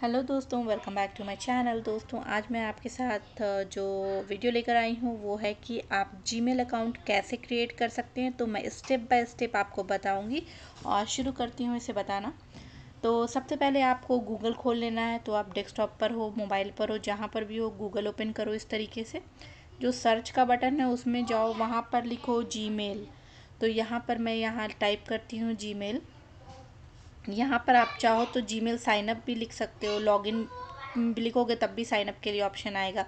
hello दोस्तों welcome back to my channel दोस्तों आज मैं आपके साथ जो वीडियो लेकर आई हूँ वो है कि आप जीमेल अकाउंट कैसे क्रिएट कर सकते हैं तो मैं स्टेप बाय स्टेप आपको बताऊँगी और शुरू करती हूँ इसे बताना तो सबसे पहले आपको गूगल खोल लेना है तो आप डेस्कटॉप पर हो मोबाइल पर हो जहाँ पर भी हो गूगल ओपन करो इस तरीके से जो सर्च का बटन है उसमें जाओ वहाँ पर लिखो जी तो यहाँ पर मैं यहाँ टाइप करती हूँ जी यहाँ पर आप चाहो तो जी मेल साइनअप भी लिख सकते हो लॉगिन लिखोगे तब भी साइनअप के लिए ऑप्शन आएगा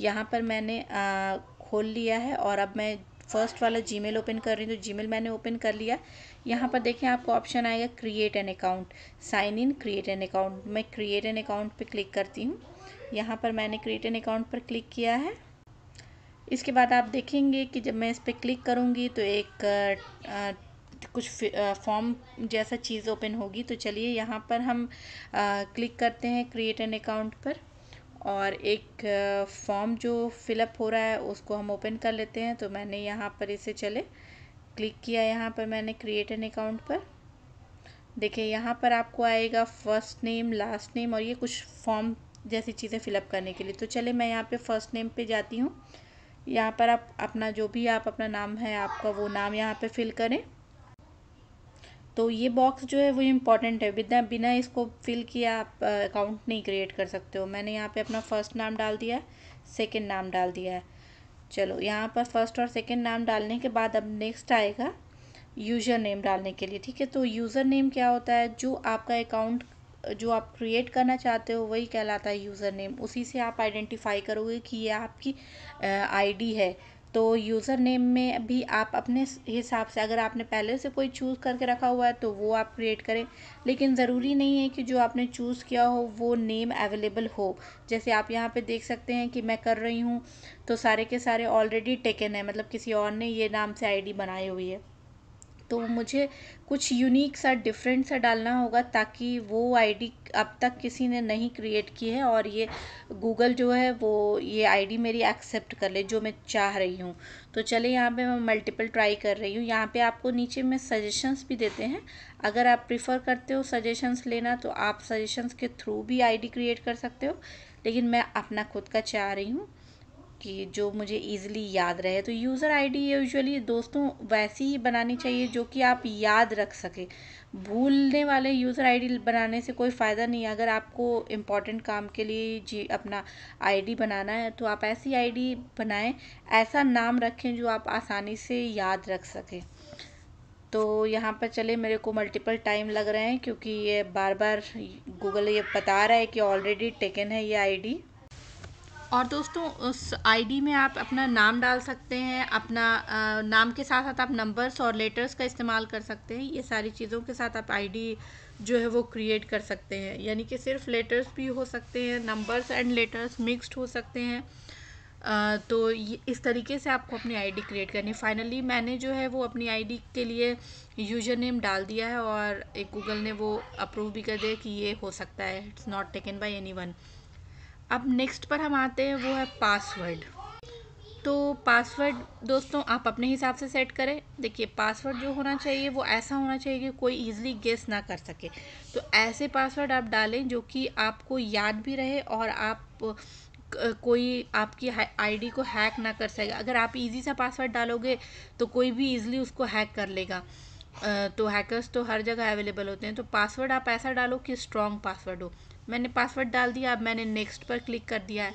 यहाँ पर मैंने आ, खोल लिया है और अब मैं फर्स्ट वाला मेल ओपन कर रही हूँ तो मेल मैंने ओपन कर लिया यहाँ पर देखें आपको ऑप्शन आएगा create an account sign in create an account मैं क्रिएट एन अकाउंट पर क्लिक करती हूँ यहाँ पर मैंने क्रिएट एन अकाउंट पर क्लिक किया है इसके बाद आप देखेंगे कि जब मैं इस पर क्लिक करूँगी तो एक कुछ फॉर्म जैसा चीज़ ओपन होगी तो चलिए यहाँ पर हम क्लिक करते हैं क्रिएट एन अकाउंट पर और एक फॉर्म जो फिलअप हो रहा है उसको हम ओपन कर लेते हैं तो मैंने यहाँ पर इसे चले क्लिक किया यहाँ पर मैंने क्रिएट एन अकाउंट पर देखिए यहाँ पर आपको आएगा फर्स्ट नेम लास्ट नेम और ये कुछ फॉर्म जैसी चीज़ें फिलअप करने के लिए तो चले मैं यहाँ पर फर्स्ट नेम पर जाती हूँ यहाँ पर आप अपना जो भी आप अपना नाम है आपका वो नाम यहाँ पे फिल करें तो ये बॉक्स जो है वो इम्पॉर्टेंट है बिना बिना इसको फिल किए आप अकाउंट नहीं क्रिएट कर सकते हो मैंने यहाँ पे अपना फ़र्स्ट नाम डाल दिया है सेकेंड नाम डाल दिया है चलो यहाँ पर फर्स्ट और सेकेंड नाम डालने के बाद अब नेक्स्ट आएगा यूज़र नेम डालने के लिए ठीक है तो यूज़र नेम क्या होता है जो आपका अकाउंट जो आप क्रिएट करना चाहते हो वही कहलाता है यूज़र नेम उसी से आप आइडेंटिफाई करोगे कि ये आपकी आईडी है तो यूज़र नेम में भी आप अपने हिसाब से अगर आपने पहले से कोई चूज़ करके रखा हुआ है तो वो आप क्रिएट करें लेकिन ज़रूरी नहीं है कि जो आपने चूज़ किया हो वो नेम अवेलेबल हो जैसे आप यहाँ पे देख सकते हैं कि मैं कर रही हूँ तो सारे के सारे ऑलरेडी टेकन है मतलब किसी और ने ये नाम से आईडी बनाई हुई है तो मुझे कुछ यूनिक सा डिफरेंट सा डालना होगा ताकि वो आईडी अब तक किसी ने नहीं क्रिएट की है और ये गूगल जो है वो ये आईडी मेरी एक्सेप्ट कर ले जो मैं चाह रही हूँ तो चले यहाँ पे मैं मल्टीपल ट्राई कर रही हूँ यहाँ पे आपको नीचे में सजेशंस भी देते हैं अगर आप प्रिफर करते हो सजेशंस लेना तो आप सजेशंस के थ्रू भी आई क्रिएट कर सकते हो लेकिन मैं अपना खुद का चाह रही हूँ कि जो मुझे ईज़िली याद रहे तो यूज़र आईडी यूजुअली दोस्तों वैसी ही बनानी चाहिए जो कि आप याद रख सकें भूलने वाले यूज़र आईडी बनाने से कोई फ़ायदा नहीं है अगर आपको इम्पॉर्टेंट काम के लिए जी अपना आईडी बनाना है तो आप ऐसी आईडी बनाएं ऐसा नाम रखें जो आप आसानी से याद रख सकें तो यहाँ पर चले मेरे को मल्टीपल टाइम लग रहे हैं क्योंकि ये बार बार गूगल ये बता रहा है कि ऑलरेडी टेकन है ये डी और दोस्तों उस आईडी में आप अपना नाम डाल सकते हैं अपना आ, नाम के साथ साथ आप नंबर्स और लेटर्स का इस्तेमाल कर सकते हैं ये सारी चीज़ों के साथ आप आईडी जो है वो क्रिएट कर सकते हैं यानी कि सिर्फ लेटर्स भी हो सकते हैं नंबर्स एंड लेटर्स मिक्स्ड हो सकते हैं आ, तो इस तरीके से आपको अपनी आईडी क्रिएट करनी है फाइनली मैंने जो है वो अपनी आईडी के लिए यूजर नेम डाल दिया है और एक गूगल ने वो अप्रूव भी कर दिया कि ये हो सकता है it's not taken by anyone अब नेक्स्ट पर हम आते हैं वो है पासवर्ड तो पासवर्ड दोस्तों आप अपने हिसाब से सेट करें देखिए पासवर्ड जो होना चाहिए वो ऐसा होना चाहिए कि कोई ईजिली गेस ना कर सके तो ऐसे पासवर्ड आप डालें जो कि आपको याद भी रहे और आप कोई आपकी आईडी को हैक ना कर सके अगर आप इजी सा पासवर्ड डालोगे तो कोई भी ईजिली उसको हैक कर लेगा तो हैकर्स तो हर जगह अवेलेबल होते हैं तो पासवर्ड आप ऐसा डालो कि स्ट्रॉन्ग पासवर्ड हो मैंने पासवर्ड डाल दिया अब मैंने नेक्स्ट पर क्लिक कर दिया है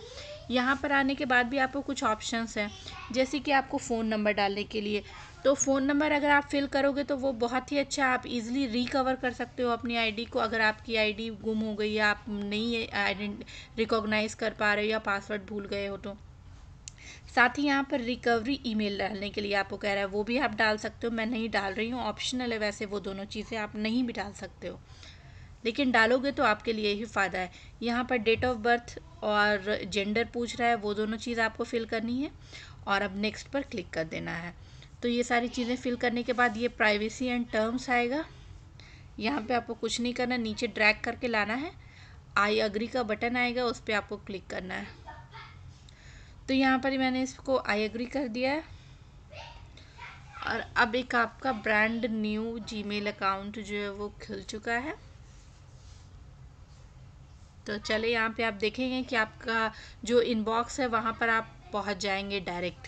यहाँ पर आने के बाद भी आपको कुछ ऑप्शंस हैं जैसे कि आपको फ़ोन नंबर डालने के लिए तो फ़ोन नंबर अगर आप फिल करोगे तो वो बहुत ही अच्छा आप इजीली रिकवर कर सकते हो अपनी आईडी को अगर आपकी आईडी गुम हो गई या आप नहीं आइडेंट रिकॉग्नाइज कर पा रहे हो या पासवर्ड भूल गए हो तो साथ ही यहाँ पर रिकवरी ईमेल डालने के लिए आपको कह रहा है वो भी आप डाल सकते हो मैं नहीं डाल रही हूँ ऑप्शनल है वैसे वो दोनों चीज़ें आप नहीं भी डाल सकते हो लेकिन डालोगे तो आपके लिए ही फ़ायदा है यहाँ पर डेट ऑफ बर्थ और जेंडर पूछ रहा है वो दोनों चीज़ आपको फिल करनी है और अब नेक्स्ट पर क्लिक कर देना है तो ये सारी चीज़ें फिल करने के बाद ये प्राइवेसी एंड टर्म्स आएगा यहाँ पे आपको कुछ नहीं करना नीचे ड्रैग करके लाना है आई अग्री का बटन आएगा उस पर आपको क्लिक करना है तो यहाँ पर मैंने इसको आई अग्री कर दिया है और अब एक आपका ब्रांड न्यू जीमेल अकाउंट जो है वो खुल चुका है तो चले यहाँ पे आप देखेंगे कि आपका जो इनबॉक्स है वहाँ पर आप पहुँच जाएंगे डायरेक्ट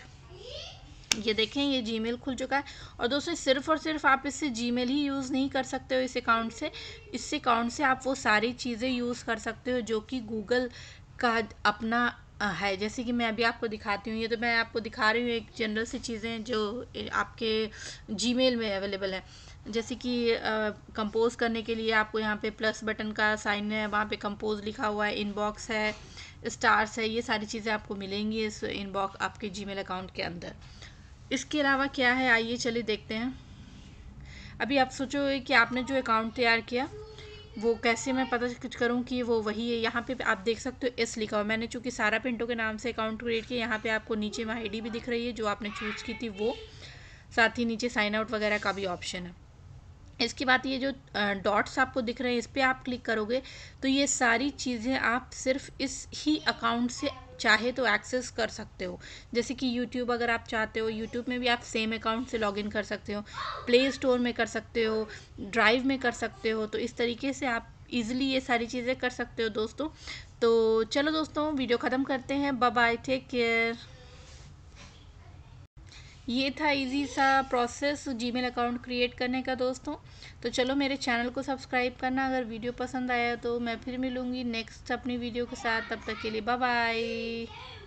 ये देखें ये जीमेल खुल चुका है और दोस्तों सिर्फ और सिर्फ आप इससे जीमेल ही यूज़ नहीं कर सकते हो इस अकाउंट से इस अकाउंट से आप वो सारी चीज़ें यूज़ कर सकते हो जो कि गूगल का अपना है जैसे कि मैं अभी आपको दिखाती हूँ ये तो मैं आपको दिखा रही हूँ एक जनरल सी चीज़ें जो आपके जीमेल में अवेलेबल हैं जैसे कि कंपोज करने के लिए आपको यहाँ पे प्लस बटन का साइन है वहाँ पे कंपोज लिखा हुआ है इनबॉक्स है स्टार्स है ये सारी चीज़ें आपको मिलेंगी इस इनबॉक्स आपके मेल अकाउंट के अंदर इसके अलावा क्या है आइए चलिए देखते हैं अभी आप सोचो कि आपने जो अकाउंट तैयार किया वो कैसे मैं पता कुछ करूँ कि वो वही है यहाँ पे आप देख सकते हो एस लिखा हुआ मैंने चूँकि सारा पिंटो के नाम से अकाउंट क्रिएट किया यहाँ पे आपको नीचे में आईडी भी दिख रही है जो आपने चूज़ की थी वो साथ ही नीचे साइन आउट वगैरह का भी ऑप्शन है इसके बाद ये जो डॉट्स आपको दिख रहे हैं इस पर आप क्लिक करोगे तो ये सारी चीज़ें आप सिर्फ इस ही अकाउंट से चाहे तो एक्सेस कर सकते हो जैसे कि यूट्यूब अगर आप चाहते हो यूट्यूब में भी आप सेम अकाउंट से लॉगिन कर सकते हो प्ले स्टोर में कर सकते हो ड्राइव में कर सकते हो तो इस तरीके से आप ईज़िली ये सारी चीज़ें कर सकते हो दोस्तों तो चलो दोस्तों वीडियो ख़त्म करते हैं बाय टेक केयर ये था इजी सा प्रोसेस जीमेल अकाउंट क्रिएट करने का दोस्तों तो चलो मेरे चैनल को सब्सक्राइब करना अगर वीडियो पसंद आया तो मैं फिर मिलूँगी नेक्स्ट अपनी वीडियो के साथ तब तक के लिए बाय